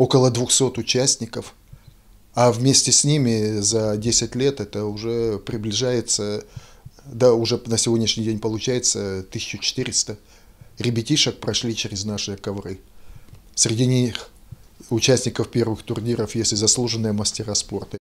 около 200 участников, а вместе с ними за 10 лет это уже приближается, да, уже на сегодняшний день получается 1400 ребятишек прошли через наши ковры. Среди них участников первых турниров есть и заслуженные мастера спорта.